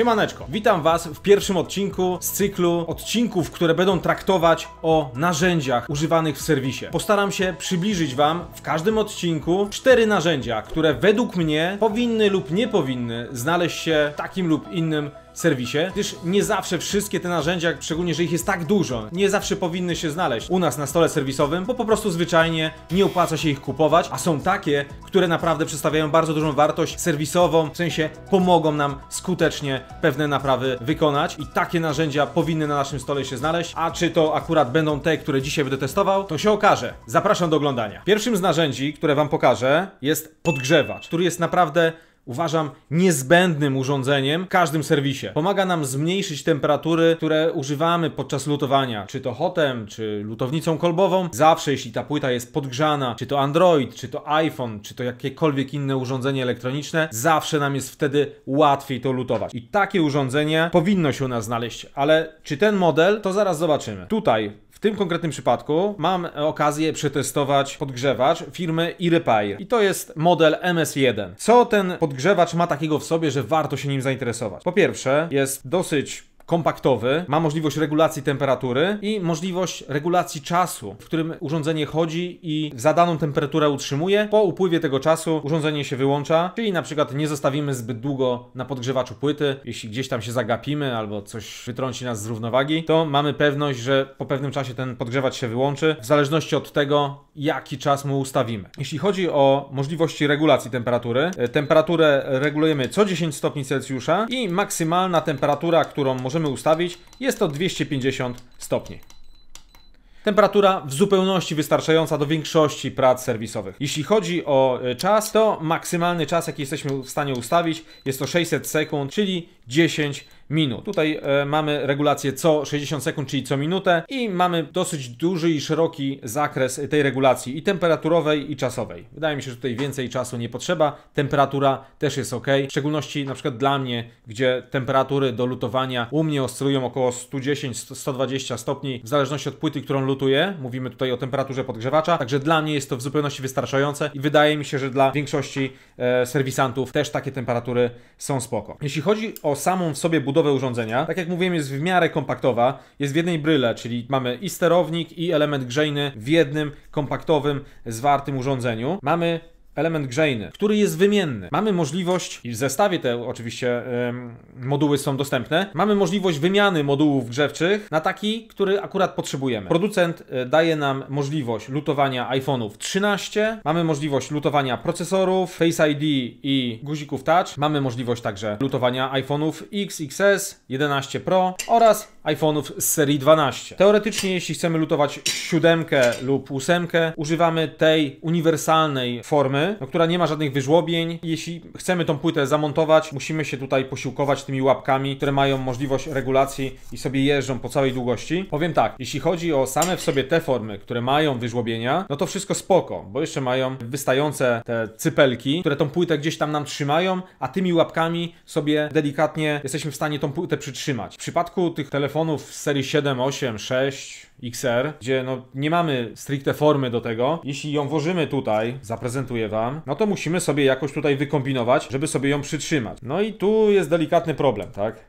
Siemaneczko, witam Was w pierwszym odcinku z cyklu odcinków, które będą traktować o narzędziach używanych w serwisie. Postaram się przybliżyć Wam w każdym odcinku cztery narzędzia, które według mnie powinny lub nie powinny znaleźć się w takim lub innym serwisie, gdyż nie zawsze wszystkie te narzędzia, szczególnie, że ich jest tak dużo, nie zawsze powinny się znaleźć u nas na stole serwisowym, bo po prostu zwyczajnie nie opłaca się ich kupować, a są takie, które naprawdę przedstawiają bardzo dużą wartość serwisową, w sensie pomogą nam skutecznie pewne naprawy wykonać i takie narzędzia powinny na naszym stole się znaleźć, a czy to akurat będą te, które dzisiaj będę testował, to się okaże. Zapraszam do oglądania. Pierwszym z narzędzi, które Wam pokażę jest podgrzewacz, który jest naprawdę uważam niezbędnym urządzeniem w każdym serwisie. Pomaga nam zmniejszyć temperatury, które używamy podczas lutowania, czy to hotem, czy lutownicą kolbową. Zawsze jeśli ta płyta jest podgrzana, czy to Android, czy to iPhone, czy to jakiekolwiek inne urządzenie elektroniczne, zawsze nam jest wtedy łatwiej to lutować. I takie urządzenie powinno się u nas znaleźć, ale czy ten model, to zaraz zobaczymy. Tutaj w tym konkretnym przypadku mam okazję przetestować podgrzewacz firmy iRepair i to jest model MS1. Co ten podgrzewacz ma takiego w sobie, że warto się nim zainteresować? Po pierwsze, jest dosyć kompaktowy, ma możliwość regulacji temperatury i możliwość regulacji czasu, w którym urządzenie chodzi i zadaną temperaturę utrzymuje. Po upływie tego czasu urządzenie się wyłącza, czyli na przykład nie zostawimy zbyt długo na podgrzewaczu płyty, jeśli gdzieś tam się zagapimy albo coś wytrąci nas z równowagi, to mamy pewność, że po pewnym czasie ten podgrzewacz się wyłączy, w zależności od tego, jaki czas mu ustawimy. Jeśli chodzi o możliwości regulacji temperatury, e, temperaturę regulujemy co 10 stopni Celsjusza i maksymalna temperatura, którą możemy możemy ustawić, jest to 250 stopni. Temperatura w zupełności wystarczająca do większości prac serwisowych. Jeśli chodzi o e, czas, to maksymalny czas, jaki jesteśmy w stanie ustawić, jest to 600 sekund, czyli 10 minut minut. Tutaj e, mamy regulację co 60 sekund, czyli co minutę i mamy dosyć duży i szeroki zakres tej regulacji i temperaturowej i czasowej. Wydaje mi się, że tutaj więcej czasu nie potrzeba. Temperatura też jest ok. W szczególności na przykład dla mnie, gdzie temperatury do lutowania u mnie oscylują około 110, 120 stopni w zależności od płyty, którą lutuję. Mówimy tutaj o temperaturze podgrzewacza, także dla mnie jest to w zupełności wystarczające i wydaje mi się, że dla większości e, serwisantów też takie temperatury są spoko. Jeśli chodzi o samą w sobie budowę budowę urządzenia. Tak jak mówiłem, jest w miarę kompaktowa, jest w jednej bryle, czyli mamy i sterownik, i element grzejny w jednym kompaktowym, zwartym urządzeniu. Mamy element grzejny, który jest wymienny. Mamy możliwość, i w zestawie te oczywiście moduły są dostępne, mamy możliwość wymiany modułów grzewczych na taki, który akurat potrzebujemy. Producent e, daje nam możliwość lutowania iPhone'ów 13, mamy możliwość lutowania procesorów, Face ID i guzików touch, mamy możliwość także lutowania iPhone'ów X, XS, 11 Pro oraz iPhone'ów z serii 12. Teoretycznie, jeśli chcemy lutować siódemkę lub ósemkę, używamy tej uniwersalnej formy, no, która nie ma żadnych wyżłobień. Jeśli chcemy tą płytę zamontować, musimy się tutaj posiłkować tymi łapkami, które mają możliwość regulacji i sobie jeżdżą po całej długości. Powiem tak, jeśli chodzi o same w sobie te formy, które mają wyżłobienia, no to wszystko spoko, bo jeszcze mają wystające te cypelki, które tą płytę gdzieś tam nam trzymają, a tymi łapkami sobie delikatnie jesteśmy w stanie tą płytę przytrzymać. W przypadku tych telefonów telefonów z serii 7, 8, 6, XR, gdzie no nie mamy stricte formy do tego, jeśli ją włożymy tutaj, zaprezentuję Wam, no to musimy sobie jakoś tutaj wykombinować, żeby sobie ją przytrzymać. No i tu jest delikatny problem, tak?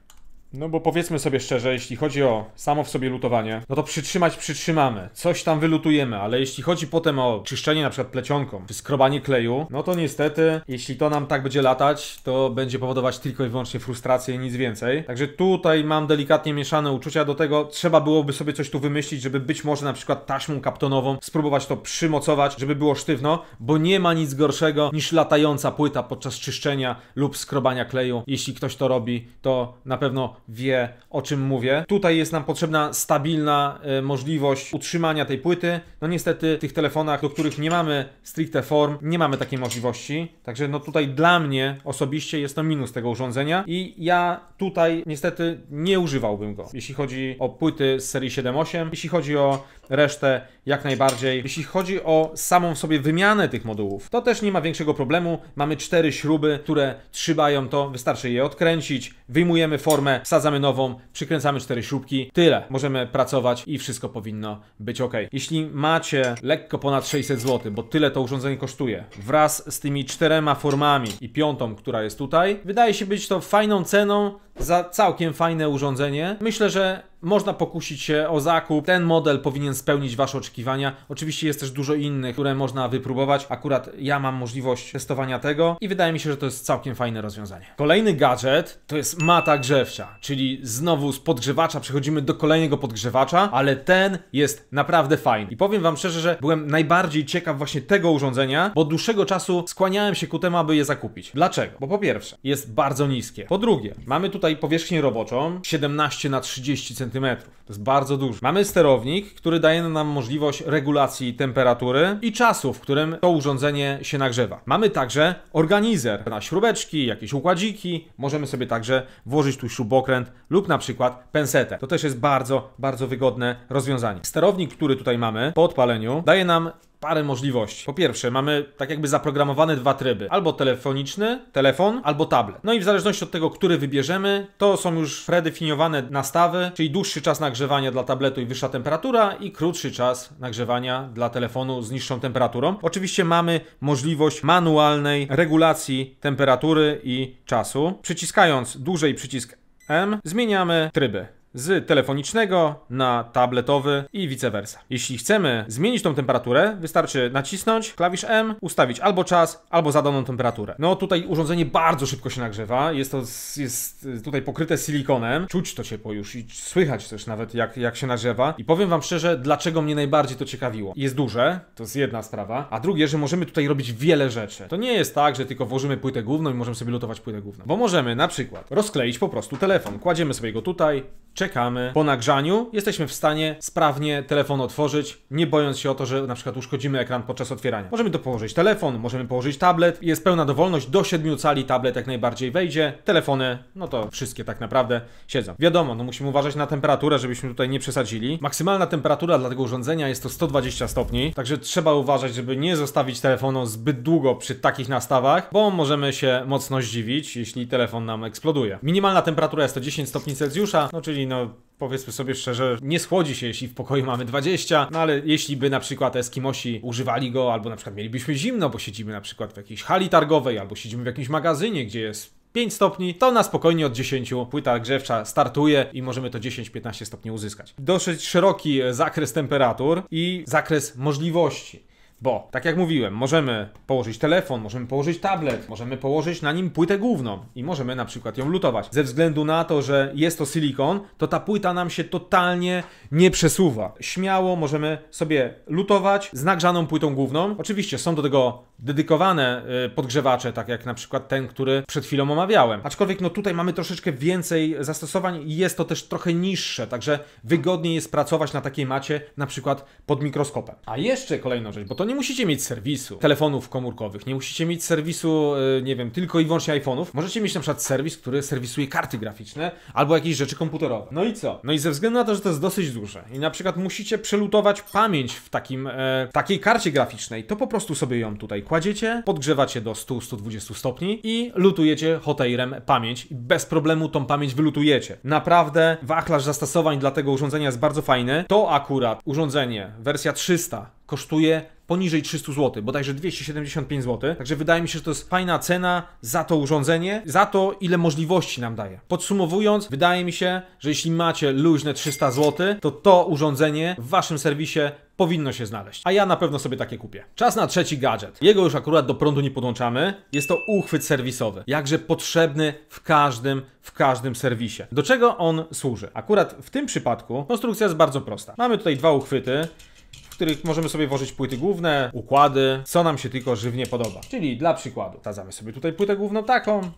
No bo powiedzmy sobie szczerze, jeśli chodzi o samo w sobie lutowanie, no to przytrzymać przytrzymamy, coś tam wylutujemy, ale jeśli chodzi potem o czyszczenie na przykład plecionką, czy skrobanie kleju, no to niestety, jeśli to nam tak będzie latać, to będzie powodować tylko i wyłącznie frustrację i nic więcej. Także tutaj mam delikatnie mieszane uczucia do tego, trzeba byłoby sobie coś tu wymyślić, żeby być może na przykład taśmą kaptonową spróbować to przymocować, żeby było sztywno, bo nie ma nic gorszego niż latająca płyta podczas czyszczenia lub skrobania kleju. Jeśli ktoś to robi, to na pewno wie o czym mówię. Tutaj jest nam potrzebna stabilna y, możliwość utrzymania tej płyty. No niestety w tych telefonach, do których nie mamy stricte form, nie mamy takiej możliwości. Także no tutaj dla mnie osobiście jest to minus tego urządzenia i ja tutaj niestety nie używałbym go. Jeśli chodzi o płyty z serii 7.8, jeśli chodzi o resztę jak najbardziej. Jeśli chodzi o samą sobie wymianę tych modułów, to też nie ma większego problemu. Mamy cztery śruby, które trzymają to, wystarczy je odkręcić, wyjmujemy formę, wsadzamy wsadzamy nową, przykręcamy cztery śrubki, tyle. Możemy pracować i wszystko powinno być ok. Jeśli macie lekko ponad 600 zł, bo tyle to urządzenie kosztuje, wraz z tymi czterema formami i piątą, która jest tutaj, wydaje się być to fajną ceną za całkiem fajne urządzenie. Myślę, że można pokusić się o zakup. Ten model powinien spełnić Wasze oczekiwania. Oczywiście jest też dużo innych, które można wypróbować. Akurat ja mam możliwość testowania tego i wydaje mi się, że to jest całkiem fajne rozwiązanie. Kolejny gadżet to jest mata grzewcza, czyli znowu z podgrzewacza przechodzimy do kolejnego podgrzewacza, ale ten jest naprawdę fajny. I powiem Wam szczerze, że byłem najbardziej ciekaw właśnie tego urządzenia, bo od dłuższego czasu skłaniałem się ku temu, aby je zakupić. Dlaczego? Bo po pierwsze, jest bardzo niskie. Po drugie, mamy tutaj tutaj powierzchnię roboczą 17 na 30 cm. To jest bardzo dużo. Mamy sterownik, który daje nam możliwość regulacji temperatury i czasu, w którym to urządzenie się nagrzewa. Mamy także organizer na śrubeczki, jakieś układziki. Możemy sobie także włożyć tu śrubokręt lub na przykład pensetę. To też jest bardzo, bardzo wygodne rozwiązanie. Sterownik, który tutaj mamy po odpaleniu, daje nam parę możliwości. Po pierwsze, mamy tak jakby zaprogramowane dwa tryby. Albo telefoniczny, telefon, albo tablet. No i w zależności od tego, który wybierzemy, to są już predefiniowane nastawy, czyli dłuższy czas nagrzewania dla tabletu i wyższa temperatura i krótszy czas nagrzewania dla telefonu z niższą temperaturą. Oczywiście mamy możliwość manualnej regulacji temperatury i czasu. Przyciskając dłużej przycisk M, zmieniamy tryby z telefonicznego na tabletowy i vice versa. Jeśli chcemy zmienić tą temperaturę, wystarczy nacisnąć klawisz M, ustawić albo czas, albo zadaną temperaturę. No tutaj urządzenie bardzo szybko się nagrzewa, jest to jest y, tutaj pokryte silikonem, czuć to ciepło już i słychać też nawet jak, jak się nagrzewa i powiem wam szczerze, dlaczego mnie najbardziej to ciekawiło. Jest duże, to jest jedna sprawa, a drugie, że możemy tutaj robić wiele rzeczy. To nie jest tak, że tylko włożymy płytę główną i możemy sobie lutować płytę główną, bo możemy na przykład rozkleić po prostu telefon, kładziemy sobie go tutaj, czekamy. Po nagrzaniu jesteśmy w stanie sprawnie telefon otworzyć, nie bojąc się o to, że na przykład uszkodzimy ekran podczas otwierania. Możemy to położyć telefon, możemy położyć tablet. Jest pełna dowolność, do 7 cali tablet jak najbardziej wejdzie. Telefony, no to wszystkie tak naprawdę siedzą. Wiadomo, no musimy uważać na temperaturę, żebyśmy tutaj nie przesadzili. Maksymalna temperatura dla tego urządzenia jest to 120 stopni, także trzeba uważać, żeby nie zostawić telefonu zbyt długo przy takich nastawach, bo możemy się mocno zdziwić, jeśli telefon nam eksploduje. Minimalna temperatura jest to 10 stopni Celsjusza, no czyli no powiedzmy sobie szczerze, nie schłodzi się, jeśli w pokoju mamy 20, no ale jeśli by na przykład Eskimosi używali go, albo na przykład mielibyśmy zimno, bo siedzimy na przykład w jakiejś hali targowej, albo siedzimy w jakimś magazynie, gdzie jest 5 stopni, to na spokojnie od 10 płyta grzewcza startuje i możemy to 10-15 stopni uzyskać. Dosyć szeroki zakres temperatur i zakres możliwości. Bo, tak jak mówiłem, możemy położyć telefon, możemy położyć tablet, możemy położyć na nim płytę główną i możemy na przykład ją lutować. Ze względu na to, że jest to silikon, to ta płyta nam się totalnie nie przesuwa. Śmiało możemy sobie lutować z nagrzaną płytą główną. Oczywiście są do tego dedykowane y, podgrzewacze, tak jak na przykład ten, który przed chwilą omawiałem. Aczkolwiek no tutaj mamy troszeczkę więcej zastosowań i jest to też trochę niższe, także wygodniej jest pracować na takiej macie, na przykład pod mikroskopem. A jeszcze kolejną rzecz, bo to nie nie musicie mieć serwisu telefonów komórkowych, nie musicie mieć serwisu, y, nie wiem, tylko i wyłącznie iPhone'ów. Możecie mieć na przykład serwis, który serwisuje karty graficzne albo jakieś rzeczy komputerowe. No i co? No i ze względu na to, że to jest dosyć duże i na przykład musicie przelutować pamięć w takim, e, takiej karcie graficznej, to po prostu sobie ją tutaj kładziecie, podgrzewacie do 100-120 stopni i lutujecie hoteirem pamięć i bez problemu tą pamięć wylutujecie. Naprawdę wachlarz zastosowań dla tego urządzenia jest bardzo fajny. To akurat urządzenie, wersja 300 kosztuje poniżej 300 zł, bodajże 275 zł. Także wydaje mi się, że to jest fajna cena za to urządzenie, za to ile możliwości nam daje. Podsumowując, wydaje mi się, że jeśli macie luźne 300 zł, to to urządzenie w waszym serwisie powinno się znaleźć. A ja na pewno sobie takie kupię. Czas na trzeci gadżet. Jego już akurat do prądu nie podłączamy. Jest to uchwyt serwisowy. Jakże potrzebny w każdym, w każdym serwisie. Do czego on służy? Akurat w tym przypadku konstrukcja jest bardzo prosta. Mamy tutaj dwa uchwyty których możemy sobie włożyć płyty główne, układy, co nam się tylko żywnie podoba. Czyli dla przykładu, wsadzamy sobie tutaj płytę główną taką,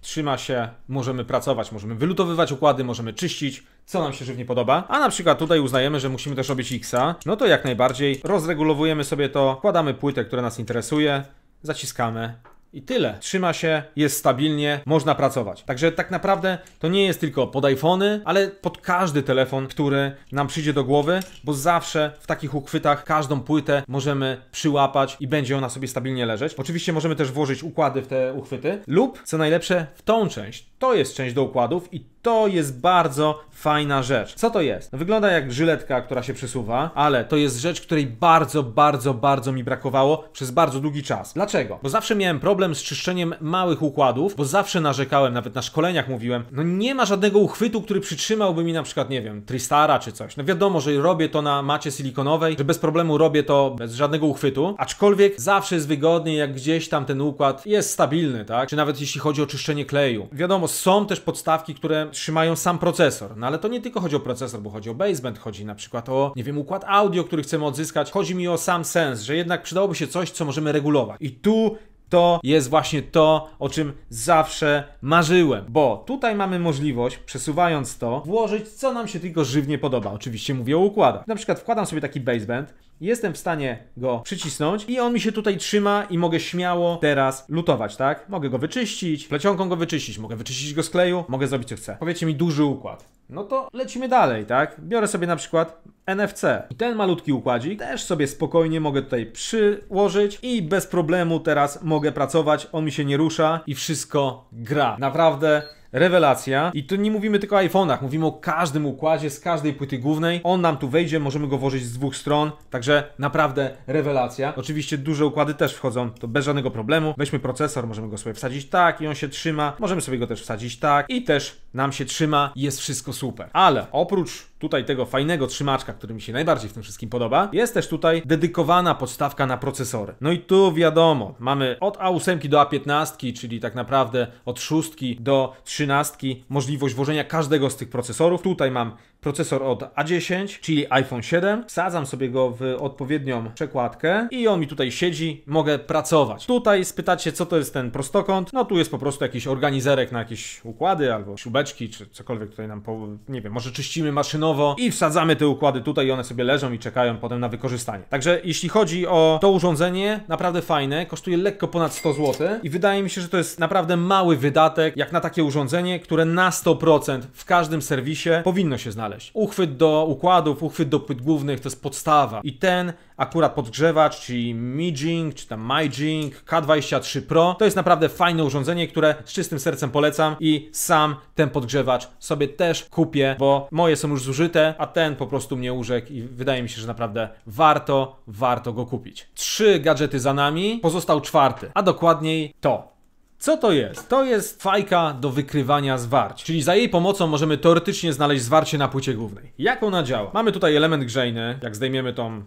trzyma się, możemy pracować, możemy wylutowywać układy, możemy czyścić, co nam się żywnie podoba. A na przykład tutaj uznajemy, że musimy też robić X-a, no to jak najbardziej rozregulowujemy sobie to, kładamy płytę, która nas interesuje, zaciskamy i tyle. Trzyma się, jest stabilnie, można pracować. Także tak naprawdę to nie jest tylko pod iPhony, ale pod każdy telefon, który nam przyjdzie do głowy, bo zawsze w takich uchwytach każdą płytę możemy przyłapać i będzie ona sobie stabilnie leżeć. Oczywiście możemy też włożyć układy w te uchwyty lub co najlepsze w tą część. To jest część do układów i to jest bardzo fajna rzecz. Co to jest? No, wygląda jak żyletka, która się przesuwa, ale to jest rzecz, której bardzo, bardzo, bardzo mi brakowało przez bardzo długi czas. Dlaczego? Bo zawsze miałem problem problem z czyszczeniem małych układów, bo zawsze narzekałem, nawet na szkoleniach mówiłem, no nie ma żadnego uchwytu, który przytrzymałby mi na przykład, nie wiem, Tristara czy coś. No wiadomo, że robię to na macie silikonowej, że bez problemu robię to bez żadnego uchwytu, aczkolwiek zawsze jest wygodniej, jak gdzieś tam ten układ jest stabilny, tak? Czy nawet jeśli chodzi o czyszczenie kleju. Wiadomo, są też podstawki, które trzymają sam procesor, no ale to nie tylko chodzi o procesor, bo chodzi o baseband, chodzi na przykład o, nie wiem, układ audio, który chcemy odzyskać, chodzi mi o sam sens, że jednak przydałoby się coś, co możemy regulować. I tu to jest właśnie to, o czym zawsze marzyłem, bo tutaj mamy możliwość, przesuwając to, włożyć co nam się tylko żywnie podoba. Oczywiście mówię o układach. Na przykład wkładam sobie taki baseband, Jestem w stanie go przycisnąć i on mi się tutaj trzyma i mogę śmiało teraz lutować, tak? Mogę go wyczyścić, plecionką go wyczyścić, mogę wyczyścić go z kleju, mogę zrobić co chcę. Powiecie mi duży układ. No to lecimy dalej, tak? Biorę sobie na przykład NFC. I ten malutki układzik też sobie spokojnie mogę tutaj przyłożyć i bez problemu teraz mogę pracować, on mi się nie rusza i wszystko gra. Naprawdę rewelacja. I tu nie mówimy tylko o iPhone'ach, mówimy o każdym układzie z każdej płyty głównej. On nam tu wejdzie, możemy go włożyć z dwóch stron, także naprawdę rewelacja. Oczywiście duże układy też wchodzą, to bez żadnego problemu. Weźmy procesor, możemy go sobie wsadzić tak i on się trzyma. Możemy sobie go też wsadzić tak i też nam się trzyma i jest wszystko super. Ale oprócz tutaj tego fajnego trzymaczka, który mi się najbardziej w tym wszystkim podoba, jest też tutaj dedykowana podstawka na procesory. No i tu wiadomo, mamy od A8 do A15, czyli tak naprawdę od 6 do 13 możliwość włożenia każdego z tych procesorów. Tutaj mam procesor od A10, czyli iPhone 7. Wsadzam sobie go w odpowiednią przekładkę i on mi tutaj siedzi, mogę pracować. Tutaj spytacie, co to jest ten prostokąt. No tu jest po prostu jakiś organizerek na jakieś układy albo śrubeczki, czy cokolwiek tutaj nam, po, nie wiem, może czyścimy maszynowo i wsadzamy te układy tutaj i one sobie leżą i czekają potem na wykorzystanie. Także jeśli chodzi o to urządzenie, naprawdę fajne, kosztuje lekko ponad 100 zł i wydaje mi się, że to jest naprawdę mały wydatek, jak na takie urządzenie, które na 100% w każdym serwisie powinno się znaleźć znaleźć. Uchwyt do układów, uchwyt do płyt głównych to jest podstawa. I ten akurat podgrzewacz, czyli Mijing, czy tam Mijing K23 Pro, to jest naprawdę fajne urządzenie, które z czystym sercem polecam i sam ten podgrzewacz sobie też kupię, bo moje są już zużyte, a ten po prostu mnie urzekł i wydaje mi się, że naprawdę warto, warto go kupić. Trzy gadżety za nami, pozostał czwarty, a dokładniej to. Co to jest? To jest fajka do wykrywania zwarć, czyli za jej pomocą możemy teoretycznie znaleźć zwarcie na płycie głównej. Jak ona działa? Mamy tutaj element grzejny, jak zdejmiemy tą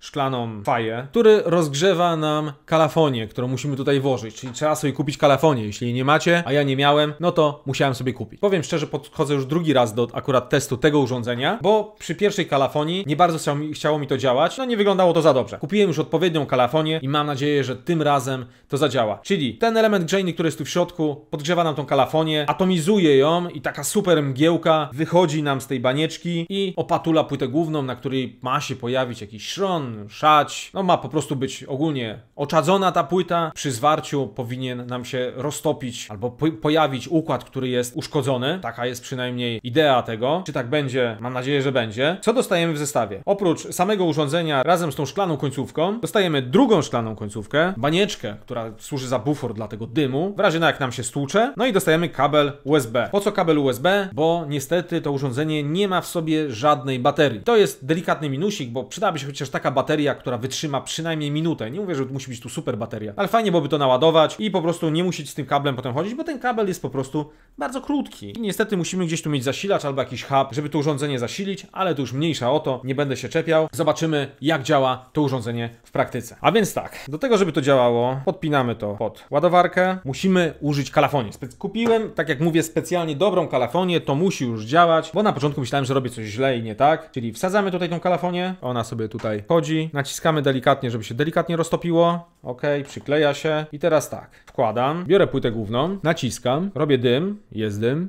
szklaną faję, który rozgrzewa nam kalafonię, którą musimy tutaj włożyć. Czyli trzeba sobie kupić kalafonię. Jeśli nie macie, a ja nie miałem, no to musiałem sobie kupić. Powiem szczerze, podchodzę już drugi raz do akurat testu tego urządzenia, bo przy pierwszej kalafonii nie bardzo chciało mi to działać, no nie wyglądało to za dobrze. Kupiłem już odpowiednią kalafonię i mam nadzieję, że tym razem to zadziała. Czyli ten element grzejny, który jest tu w środku, podgrzewa nam tą kalafonię, atomizuje ją i taka super mgiełka wychodzi nam z tej banieczki i opatula płytę główną, na której ma się pojawić jakiś szron, ton, szać. No ma po prostu być ogólnie oczadzona ta płyta. Przy zwarciu powinien nam się roztopić albo po pojawić układ, który jest uszkodzony. Taka jest przynajmniej idea tego. Czy tak będzie? Mam nadzieję, że będzie. Co dostajemy w zestawie? Oprócz samego urządzenia razem z tą szklaną końcówką, dostajemy drugą szklaną końcówkę, banieczkę, która służy za bufor dla tego dymu, w razie na no, jak nam się stłucze, no i dostajemy kabel USB. Po co kabel USB? Bo niestety to urządzenie nie ma w sobie żadnej baterii. To jest delikatny minusik, bo przydałaby się chociaż taka bateria, która wytrzyma przynajmniej minutę. Nie mówię, że musi być tu super bateria, ale fajnie byłoby to naładować i po prostu nie musieć z tym kablem potem chodzić, bo ten kabel jest po prostu bardzo krótki. I niestety musimy gdzieś tu mieć zasilacz albo jakiś hub, żeby to urządzenie zasilić, ale to już mniejsza o to, nie będę się czepiał. Zobaczymy, jak działa to urządzenie w praktyce. A więc tak, do tego, żeby to działało, podpinamy to pod ładowarkę. Musimy użyć kalafonię. Kupiłem, tak jak mówię, specjalnie dobrą kalafonię, to musi już działać, bo na początku myślałem, że robię coś źle i nie tak. Czyli wsadzamy tutaj tą kalafonię, ona sobie tutaj chodzi wchodzi, naciskamy delikatnie, żeby się delikatnie roztopiło. Ok, przykleja się. I teraz tak, wkładam, biorę płytę główną, naciskam, robię dym, jest dym.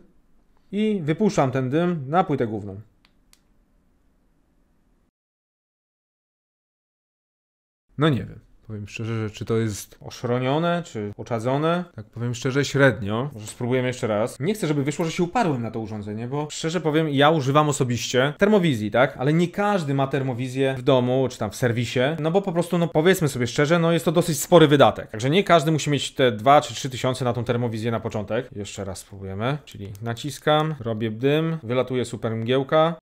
I wypuszczam ten dym na płytę główną. No nie wiem. Powiem szczerze, że czy to jest oszronione, czy oczadzone? Tak powiem szczerze, średnio. Może spróbujemy jeszcze raz. Nie chcę, żeby wyszło, że się uparłem na to urządzenie, bo szczerze powiem, ja używam osobiście termowizji, tak? Ale nie każdy ma termowizję w domu, czy tam w serwisie, no bo po prostu, no powiedzmy sobie szczerze, no jest to dosyć spory wydatek. Także nie każdy musi mieć te 2 czy 3 tysiące na tą termowizję na początek. Jeszcze raz spróbujemy, czyli naciskam, robię dym, wylatuje super mgiełka,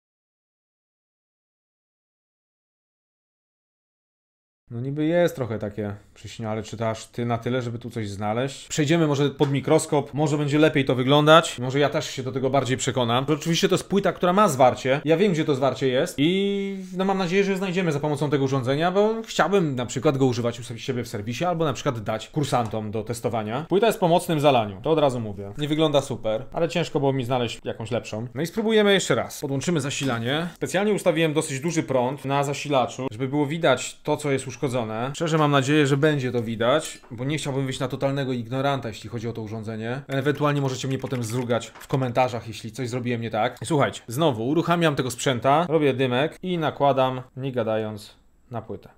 No niby jest trochę takie ale czy to aż ty na tyle, żeby tu coś znaleźć. Przejdziemy może pod mikroskop, może będzie lepiej to wyglądać, może ja też się do tego bardziej przekonam. Oczywiście to jest płyta, która ma zwarcie, ja wiem gdzie to zwarcie jest i no mam nadzieję, że znajdziemy za pomocą tego urządzenia, bo chciałbym na przykład go używać u siebie w serwisie albo na przykład dać kursantom do testowania. Płyta jest pomocnym zalaniu, to od razu mówię. Nie wygląda super, ale ciężko było mi znaleźć jakąś lepszą. No i spróbujemy jeszcze raz. Podłączymy zasilanie. Specjalnie ustawiłem dosyć duży prąd na zasilaczu, żeby było widać to, co jest uszkodzone uszkodzone. Szczerze mam nadzieję, że będzie to widać, bo nie chciałbym wyjść na totalnego ignoranta, jeśli chodzi o to urządzenie. Ewentualnie możecie mnie potem zrugać w komentarzach, jeśli coś zrobiłem nie tak. Słuchajcie, znowu uruchamiam tego sprzęta, robię dymek i nakładam, nie gadając, na płytę.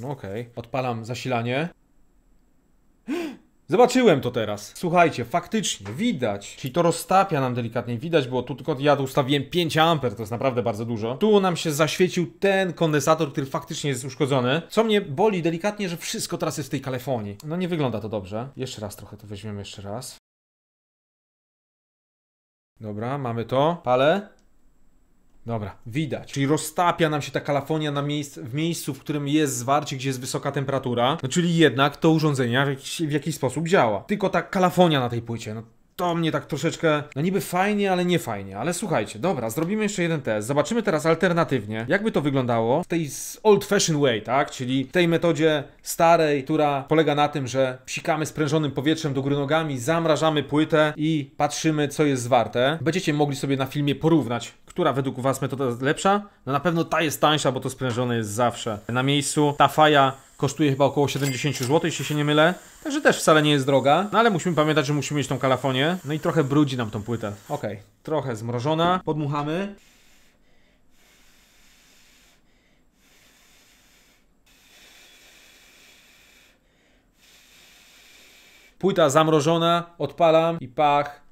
No okej, okay. odpalam zasilanie. Zobaczyłem to teraz. Słuchajcie, faktycznie widać, czyli to roztapia nam delikatnie, widać bo tu tylko ja ustawiłem 5 amper, to jest naprawdę bardzo dużo. Tu nam się zaświecił ten kondensator, który faktycznie jest uszkodzony. Co mnie boli delikatnie, że wszystko teraz jest w tej kalefonii. No nie wygląda to dobrze. Jeszcze raz trochę to weźmiemy, jeszcze raz. Dobra, mamy to. Palę. Dobra, widać. Czyli roztapia nam się ta kalafonia na miejsc, w miejscu, w którym jest zwarcie, gdzie jest wysoka temperatura. No czyli jednak to urządzenie w, jakiś, w jakiś sposób działa. Tylko ta kalafonia na tej płycie, no to mnie tak troszeczkę, no niby fajnie, ale nie fajnie. Ale słuchajcie, dobra, zrobimy jeszcze jeden test. Zobaczymy teraz alternatywnie, jakby to wyglądało w tej old fashion way, tak? Czyli tej metodzie starej, która polega na tym, że psikamy sprężonym powietrzem do góry nogami, zamrażamy płytę i patrzymy, co jest zwarte. Będziecie mogli sobie na filmie porównać, która według Was metoda jest lepsza. No na pewno ta jest tańsza, bo to sprężone jest zawsze na miejscu. Ta faja kosztuje chyba około 70 zł, jeśli się nie mylę. Także też wcale nie jest droga. No ale musimy pamiętać, że musimy mieć tą kalafonię. No i trochę brudzi nam tą płytę. Ok, trochę zmrożona. Podmuchamy. Płyta zamrożona, odpalam i pach.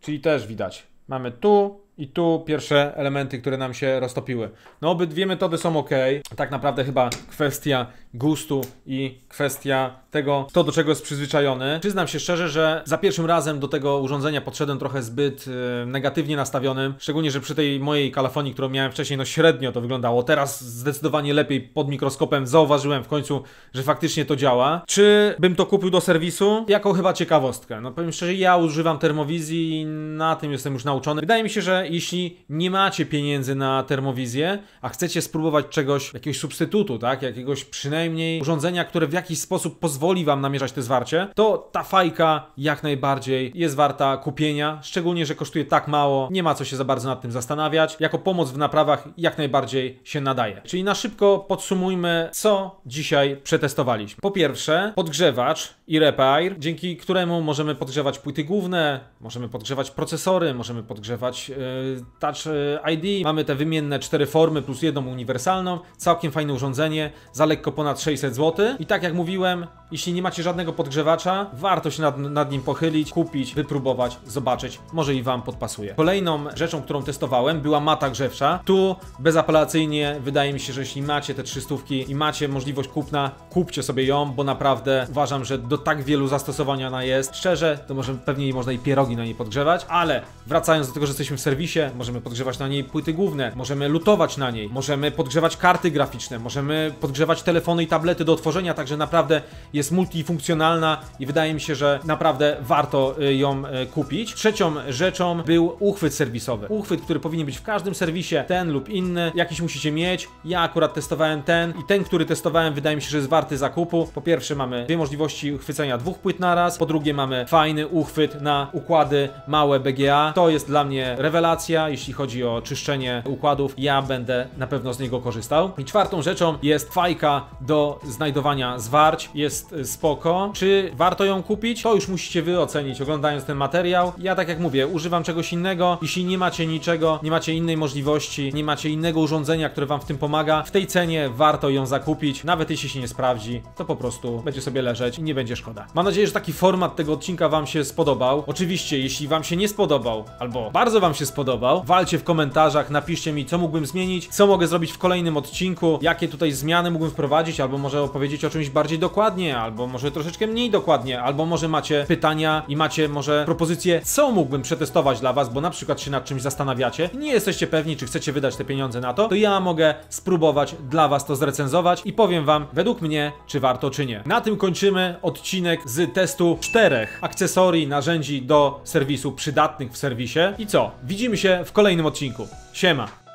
Czyli też widać. Mamy tu, i tu pierwsze elementy, które nam się roztopiły. No obydwie metody są ok. Tak naprawdę chyba kwestia gustu i kwestia tego, to do czego jest przyzwyczajony. Przyznam się szczerze, że za pierwszym razem do tego urządzenia podszedłem trochę zbyt yy, negatywnie nastawiony, szczególnie, że przy tej mojej kalafonii, którą miałem wcześniej, no średnio to wyglądało. Teraz zdecydowanie lepiej pod mikroskopem zauważyłem w końcu, że faktycznie to działa. Czy bym to kupił do serwisu? Jako chyba ciekawostkę. No powiem szczerze, ja używam termowizji i na tym jestem już nauczony. Wydaje mi się, że jeśli nie macie pieniędzy na termowizję, a chcecie spróbować czegoś, jakiegoś substytutu, tak, jakiegoś przynajmniej urządzenia, które w jakiś sposób pozwala pozwoli Wam namierzać te zwarcie, to ta fajka jak najbardziej jest warta kupienia, szczególnie, że kosztuje tak mało, nie ma co się za bardzo nad tym zastanawiać. Jako pomoc w naprawach jak najbardziej się nadaje. Czyli na szybko podsumujmy, co dzisiaj przetestowaliśmy. Po pierwsze, podgrzewacz i repair, dzięki któremu możemy podgrzewać płyty główne, możemy podgrzewać procesory, możemy podgrzewać yy, Touch e, ID. Mamy te wymienne cztery formy plus jedną uniwersalną. Całkiem fajne urządzenie za lekko ponad 600 zł. I tak jak mówiłem, jeśli nie macie żadnego podgrzewacza, warto się nad, nad, nim pochylić, kupić, wypróbować, zobaczyć. Może i Wam podpasuje. Kolejną rzeczą, którą testowałem, była mata grzewcza. Tu bezapelacyjnie wydaje mi się, że jeśli macie te trzystówki i macie możliwość kupna, kupcie sobie ją, bo naprawdę uważam, że do tak wielu zastosowań ona jest. Szczerze, to może pewnie można i pierogi na niej podgrzewać, ale wracając do tego, że jesteśmy w serwisie, możemy podgrzewać na niej płyty główne, możemy lutować na niej, możemy podgrzewać karty graficzne, możemy podgrzewać telefony i tablety do otworzenia, także naprawdę jest multifunkcjonalna i wydaje mi się, że naprawdę warto y, ją y, kupić. Trzecią rzeczą był uchwyt serwisowy. Uchwyt, który powinien być w każdym serwisie, ten lub inny, jakiś musicie mieć. Ja akurat testowałem ten i ten, który testowałem wydaje mi się, że jest warty zakupu. Po pierwsze mamy dwie możliwości uchwycenia dwóch płyt na raz, po drugie mamy fajny uchwyt na układy małe BGA. To jest dla mnie rewelacja, jeśli chodzi o czyszczenie układów. Ja będę na pewno z niego korzystał. I czwartą rzeczą jest fajka do znajdowania zwarć. Jest Y, spoko. Czy warto ją kupić? To już musicie wy ocenić, oglądając ten materiał. Ja tak jak mówię, używam czegoś innego. Jeśli nie macie niczego, nie macie innej możliwości, nie macie innego urządzenia, które wam w tym pomaga, w tej cenie warto ją zakupić. Nawet jeśli się nie sprawdzi, to po prostu będzie sobie leżeć i nie będzie szkoda. Mam nadzieję, że taki format tego odcinka wam się spodobał. Oczywiście, jeśli wam się nie spodobał, albo bardzo wam się spodobał, walcie w komentarzach, napiszcie mi, co mógłbym zmienić, co mogę zrobić w kolejnym odcinku, jakie tutaj zmiany mógłbym wprowadzić, albo może opowiedzieć o czymś bardziej dokładnie, albo może troszeczkę mniej dokładnie, albo może macie pytania i macie może propozycje, co mógłbym przetestować dla was, bo na przykład się nad czymś zastanawiacie i nie jesteście pewni, czy chcecie wydać te pieniądze na to, to ja mogę spróbować dla was to zrecenzować i powiem wam według mnie, czy warto, czy nie. Na tym kończymy odcinek z testu czterech akcesorii, narzędzi do serwisu przydatnych w serwisie. I co? Widzimy się w kolejnym odcinku. Siema!